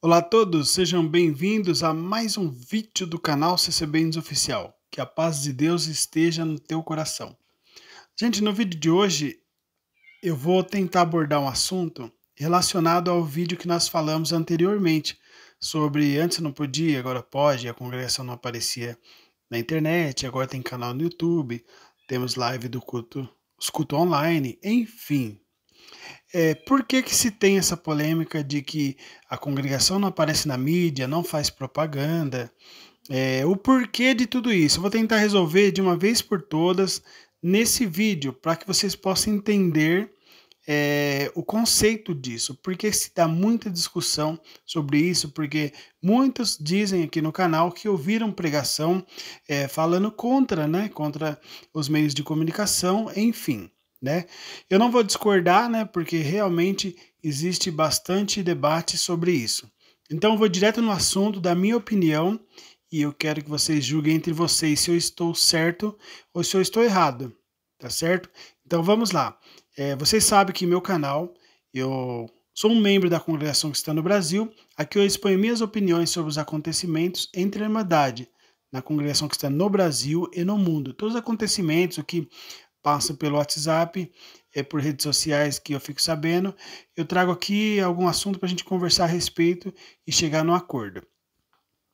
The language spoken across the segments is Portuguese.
Olá a todos, sejam bem-vindos a mais um vídeo do canal CCB News Oficial. Que a paz de Deus esteja no teu coração. Gente, no vídeo de hoje eu vou tentar abordar um assunto relacionado ao vídeo que nós falamos anteriormente sobre antes não podia, agora pode, a congregação não aparecia na internet, agora tem canal no YouTube, temos live do culto, os culto online, enfim, é, por que, que se tem essa polêmica de que a congregação não aparece na mídia, não faz propaganda? É, o porquê de tudo isso? Eu vou tentar resolver de uma vez por todas nesse vídeo para que vocês possam entender é, o conceito disso, porque se dá muita discussão sobre isso, porque muitos dizem aqui no canal que ouviram pregação é, falando contra, né, contra os meios de comunicação, enfim né? Eu não vou discordar, né, porque realmente existe bastante debate sobre isso. Então eu vou direto no assunto da minha opinião e eu quero que vocês julguem entre vocês se eu estou certo ou se eu estou errado, tá certo? Então vamos lá. É, vocês sabem que meu canal, eu sou um membro da Congregação Cristã no Brasil, aqui eu exponho minhas opiniões sobre os acontecimentos entre a Irmandade, na Congregação Cristã no Brasil e no mundo. Todos os acontecimentos, o que passo pelo WhatsApp, é por redes sociais que eu fico sabendo. Eu trago aqui algum assunto para a gente conversar a respeito e chegar no acordo.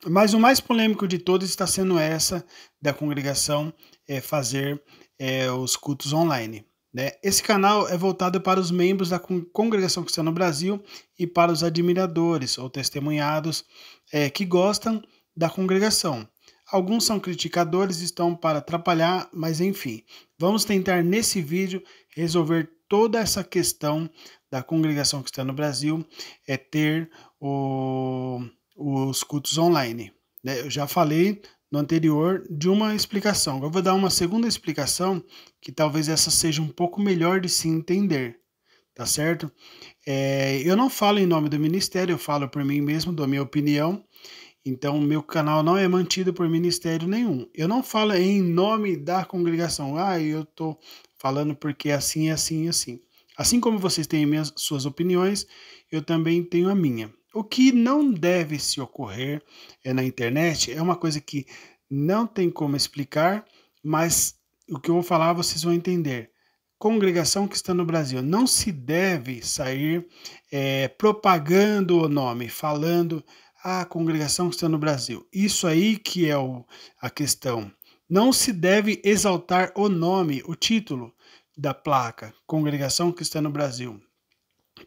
Mas o mais polêmico de todos está sendo essa da congregação é, fazer é, os cultos online. Né? Esse canal é voltado para os membros da congregação cristã no Brasil e para os admiradores ou testemunhados é, que gostam da congregação. Alguns são criticadores, estão para atrapalhar, mas enfim, Vamos tentar nesse vídeo resolver toda essa questão da congregação que está no Brasil, é ter o, os cultos online. Né? Eu já falei no anterior de uma explicação. Agora vou dar uma segunda explicação que talvez essa seja um pouco melhor de se entender, tá certo? É, eu não falo em nome do ministério, eu falo por mim mesmo, dou minha opinião. Então, meu canal não é mantido por ministério nenhum. Eu não falo em nome da congregação. Ah, eu estou falando porque é assim, é assim, é assim. Assim como vocês têm minhas, suas opiniões, eu também tenho a minha. O que não deve se ocorrer é na internet é uma coisa que não tem como explicar, mas o que eu vou falar vocês vão entender. Congregação que está no Brasil não se deve sair é, propagando o nome, falando a congregação cristã no Brasil. Isso aí que é o, a questão. Não se deve exaltar o nome, o título da placa, Congregação Cristã no Brasil.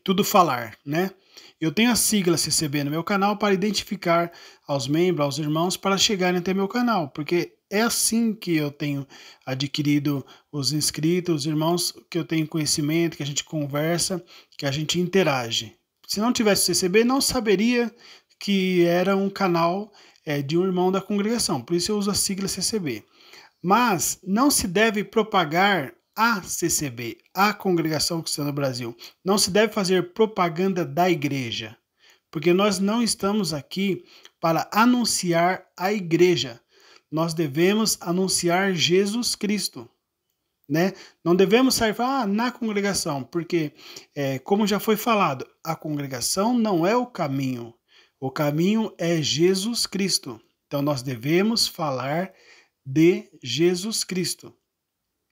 Tudo falar, né? Eu tenho a sigla CCB no meu canal para identificar aos membros, aos irmãos, para chegarem até meu canal, porque é assim que eu tenho adquirido os inscritos, os irmãos que eu tenho conhecimento, que a gente conversa, que a gente interage. Se não tivesse CCB, não saberia que era um canal é, de um irmão da congregação, por isso eu uso a sigla CCB. Mas não se deve propagar a CCB, a Congregação Cristã do Brasil. Não se deve fazer propaganda da igreja, porque nós não estamos aqui para anunciar a igreja. Nós devemos anunciar Jesus Cristo. Né? Não devemos sair ah, na congregação, porque, é, como já foi falado, a congregação não é o caminho. O caminho é Jesus Cristo. Então nós devemos falar de Jesus Cristo.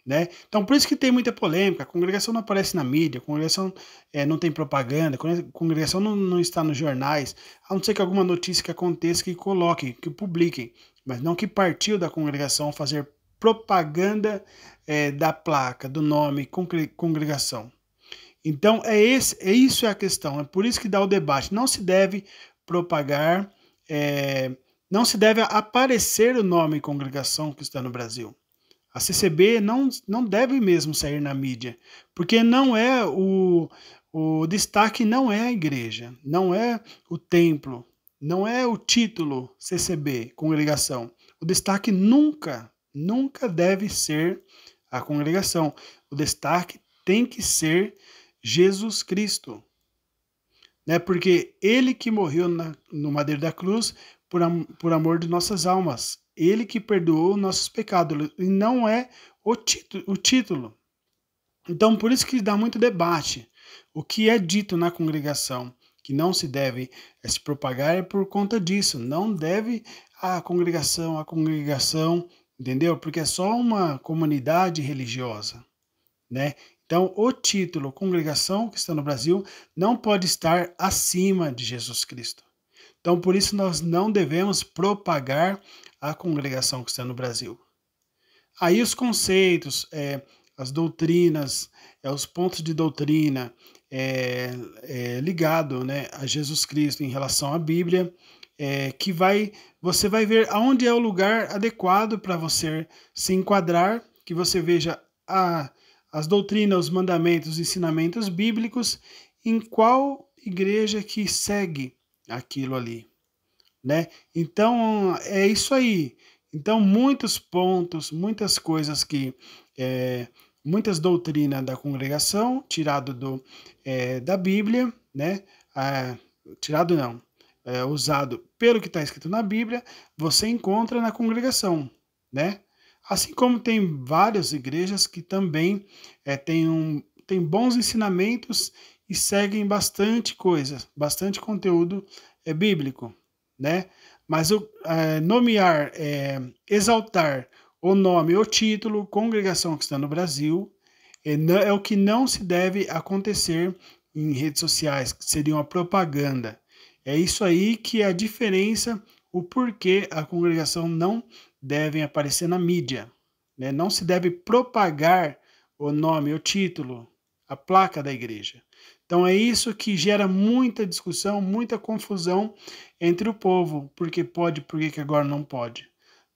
Né? Então, por isso que tem muita polêmica. A congregação não aparece na mídia, a congregação é, não tem propaganda, a congregação não, não, está nos jornais, a não ser que alguma notícia que aconteça que coloque, que publiquem, mas não que partiu da congregação fazer propaganda é, da placa, do nome, congregação. Então, é, esse, é isso é a questão, é por isso que dá o debate. Não se deve propagar, é, não se deve aparecer o nome Congregação que está no Brasil. A CCB não, não deve mesmo sair na mídia, porque não é o, o destaque não é a igreja, não é o templo, não é o título CCB, congregação. O destaque nunca, nunca deve ser a congregação. O destaque tem que ser Jesus Cristo né? Porque ele que morreu na, no madeiro da cruz por, am, por amor de nossas almas, ele que perdoou nossos pecados, e não é o, tito, o título. Então, por isso que dá muito debate. O que é dito na congregação que não se deve eh, se propagar é por conta disso. Não deve a congregação, a congregação, entendeu? Porque é só uma comunidade religiosa, né? Então, o título Congregação Cristã no Brasil não pode estar acima de Jesus Cristo. Então, por isso, nós não devemos propagar a congregação cristã no Brasil. Aí, os conceitos, é, as doutrinas, é, os pontos de doutrina é, é, ligado né, a Jesus Cristo em relação à Bíblia, é, que vai você vai ver aonde é o lugar adequado para você se enquadrar, que você veja a. Ah, as doutrinas, os mandamentos, os ensinamentos bíblicos em qual igreja que segue aquilo ali, né? Então é isso aí. Então muitos pontos, muitas coisas que é, muitas doutrinas da congregação tirado do é, da Bíblia, né? Ah, tirado não, é, usado pelo que está escrito na Bíblia, você encontra na congregação, né? Assim como tem várias igrejas que também é, têm um, tem bons ensinamentos e seguem bastante coisas, bastante conteúdo é, bíblico, né? Mas o, é, nomear, é, exaltar o nome, o título, congregação que está no Brasil, é, é o que não se deve acontecer em redes sociais, que seria uma propaganda. É isso aí que é a diferença o porquê a congregação não deve aparecer na mídia. Né? Não se deve propagar o nome, o título, a placa da igreja. Então é isso que gera muita discussão, muita confusão entre o povo. Porque pode, por que agora não pode?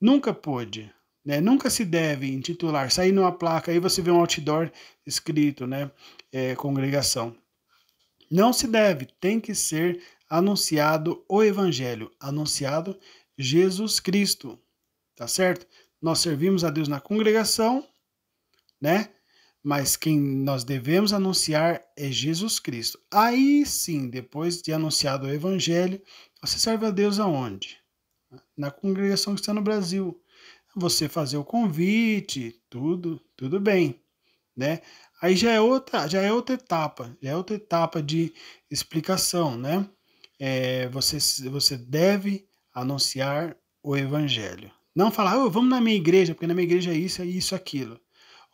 Nunca pode. Né? Nunca se deve intitular, sair numa placa, aí você vê um outdoor escrito, né? É, congregação. Não se deve, tem que ser anunciado o Evangelho, anunciado Jesus Cristo, tá certo? Nós servimos a Deus na congregação, né? Mas quem nós devemos anunciar é Jesus Cristo. Aí sim, depois de anunciado o Evangelho, você serve a Deus aonde? Na congregação que está no Brasil. Você fazer o convite, tudo, tudo bem, né? Aí já é outra, já é outra etapa, já é outra etapa de explicação, né? é, você, você deve anunciar o evangelho. Não falar, oh, vamos na minha igreja, porque na minha igreja é isso, é isso, aquilo.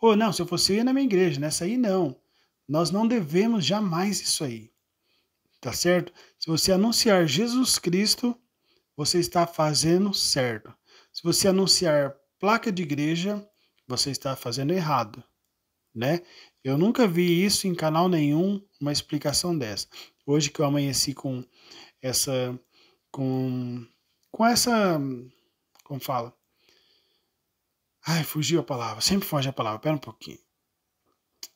Ou oh, não, se eu fosse eu ia na minha igreja, nessa aí não. Nós não devemos jamais isso aí. Tá certo? Se você anunciar Jesus Cristo, você está fazendo certo. Se você anunciar placa de igreja, você está fazendo errado, né? Eu nunca vi isso em canal nenhum, uma explicação dessa. Hoje que eu amanheci com essa. com. com essa. como fala? Ai, fugiu a palavra, sempre foge a palavra, pera um pouquinho.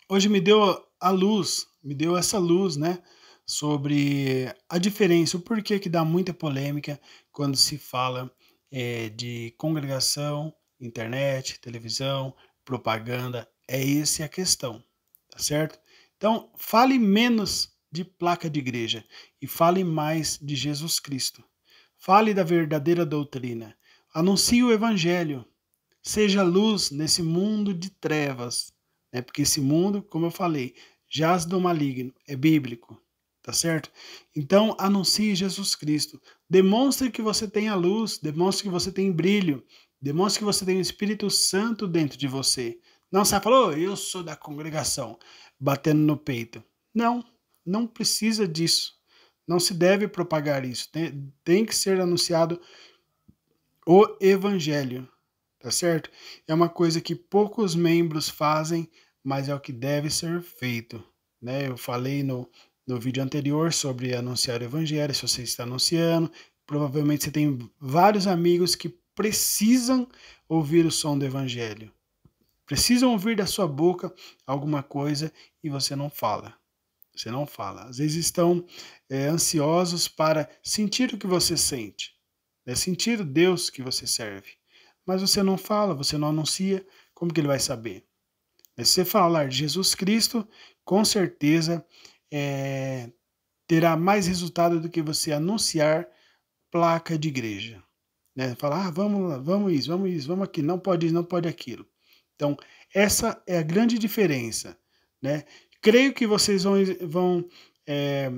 Hoje me deu a luz, me deu essa luz, né? Sobre a diferença, o porquê que dá muita polêmica quando se fala é, de congregação, internet, televisão, propaganda. É essa a questão, tá certo? Então, fale menos de placa de igreja e fale mais de Jesus Cristo. Fale da verdadeira doutrina. Anuncie o Evangelho. Seja luz nesse mundo de trevas. Né? Porque esse mundo, como eu falei, jaz do maligno. É bíblico. Tá certo? Então, anuncie Jesus Cristo. Demonstre que você tem a luz. Demonstre que você tem brilho. Demonstre que você tem o Espírito Santo dentro de você. Não só falou, oh, eu sou da congregação, batendo no peito. Não, não precisa disso. Não se deve propagar isso. Tem, tem que ser anunciado o evangelho, tá certo? É uma coisa que poucos membros fazem, mas é o que deve ser feito. Né? Eu falei no, no vídeo anterior sobre anunciar o evangelho, se você está anunciando. Provavelmente você tem vários amigos que precisam ouvir o som do evangelho. Precisam ouvir da sua boca alguma coisa e você não fala. Você não fala. Às vezes estão é, ansiosos para sentir o que você sente, né? sentir o Deus que você serve. Mas você não fala, você não anuncia, como que ele vai saber? Mas se você falar de Jesus Cristo, com certeza é, terá mais resultado do que você anunciar placa de igreja. Né? Falar, ah, vamos lá, vamos isso, vamos isso, vamos aqui, não pode isso, não pode aquilo. Então, essa é a grande diferença. Né? Creio que vocês vão, vão, é,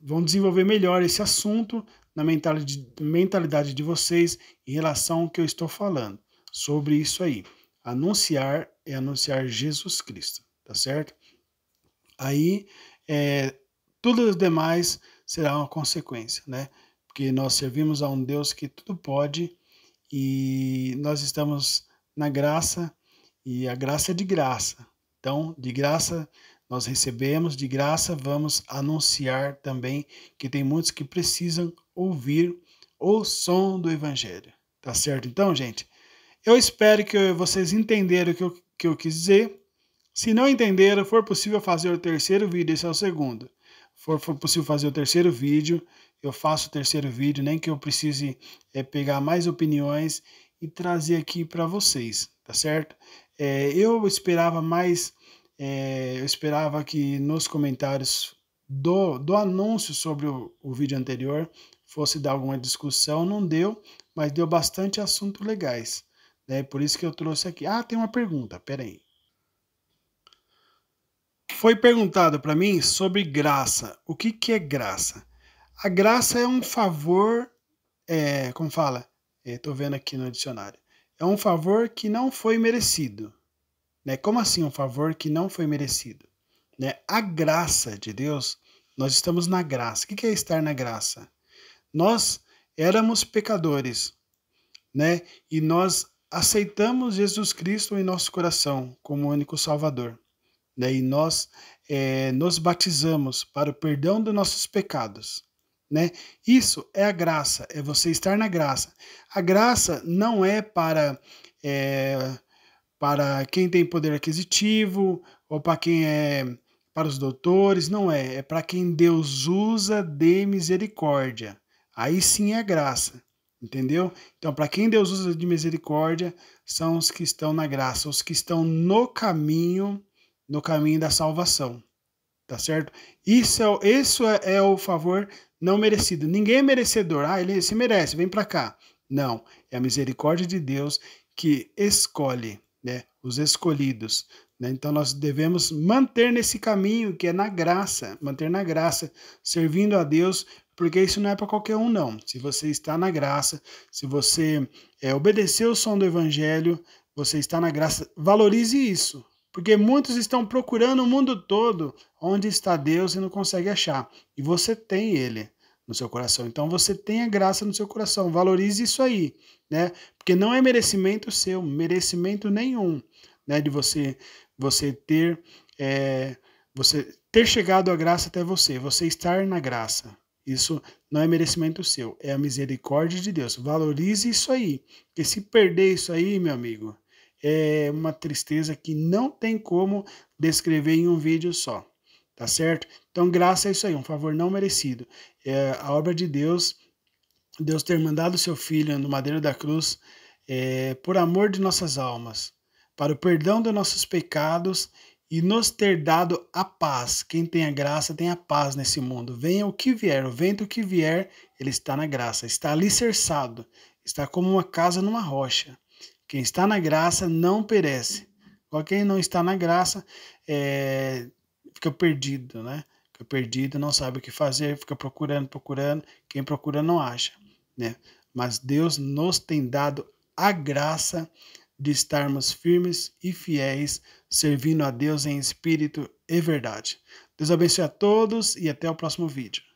vão desenvolver melhor esse assunto na mentalidade de vocês em relação ao que eu estou falando sobre isso aí. Anunciar é anunciar Jesus Cristo, tá certo? Aí, é, tudo os demais será uma consequência, né? Porque nós servimos a um Deus que tudo pode e nós estamos na graça e a graça é de graça. Então, de graça nós recebemos de graça, vamos anunciar também que tem muitos que precisam ouvir o som do Evangelho. Tá certo então, gente? Eu espero que vocês entenderam o que eu, que eu quis dizer. Se não entenderam, for possível fazer o terceiro vídeo, esse é o segundo. For, for possível fazer o terceiro vídeo, eu faço o terceiro vídeo, nem que eu precise é, pegar mais opiniões e trazer aqui para vocês, tá certo? É, eu esperava mais é, eu esperava que nos comentários do, do anúncio sobre o, o vídeo anterior fosse dar alguma discussão, não deu, mas deu bastante assunto legais. Né? Por isso que eu trouxe aqui. Ah, tem uma pergunta, peraí. Foi perguntado para mim sobre graça. O que, que é graça? A graça é um favor, é, como fala? Estou é, vendo aqui no dicionário. É um favor que não foi merecido. Né? Como assim um favor que não foi merecido? Né? A graça de Deus, nós estamos na graça. O que é estar na graça? Nós éramos pecadores, né? E nós aceitamos Jesus Cristo em nosso coração como único Salvador. Né? E nós é, nos batizamos para o perdão dos nossos pecados. Né? Isso é a graça, é você estar na graça. A graça não é para é, para quem tem poder aquisitivo ou para quem é para os doutores, não é, é para quem Deus usa de misericórdia. Aí sim é graça, entendeu? Então, para quem Deus usa de misericórdia, são os que estão na graça, os que estão no caminho, no caminho da salvação. Tá certo? Isso é, isso é, é o favor não merecido. Ninguém é merecedor. Ah, ele se merece, vem para cá. Não, é a misericórdia de Deus que escolhe né? Os escolhidos. Né? Então nós devemos manter nesse caminho que é na graça, manter na graça, servindo a Deus, porque isso não é para qualquer um não. Se você está na graça, se você é, obedeceu o som do Evangelho, você está na graça. Valorize isso, porque muitos estão procurando o mundo todo onde está Deus e não consegue achar. E você tem Ele no seu coração. Então você tenha graça no seu coração, valorize isso aí, né? Porque não é merecimento seu, merecimento nenhum, né? De você você ter é, você ter chegado a graça até você, você estar na graça. Isso não é merecimento seu, é a misericórdia de Deus. Valorize isso aí, porque se perder isso aí, meu amigo, é uma tristeza que não tem como descrever em um vídeo só tá certo? Então, graça é isso aí, um favor não merecido. É, a obra de Deus, Deus ter mandado seu filho no madeiro da cruz, é, por amor de nossas almas, para o perdão dos nossos pecados e nos ter dado a paz. Quem tem a graça tem a paz nesse mundo. Venha o que vier, o vento que vier, ele está na graça, está alicerçado, está como uma casa numa rocha. Quem está na graça não perece. Quem não está na graça é, fica perdido, né? Fica perdido, não sabe o que fazer, fica procurando, procurando. Quem procura não acha, né? Mas Deus nos tem dado a graça de estarmos firmes e fiéis, servindo a Deus em espírito e verdade. Deus abençoe a todos e até o próximo vídeo.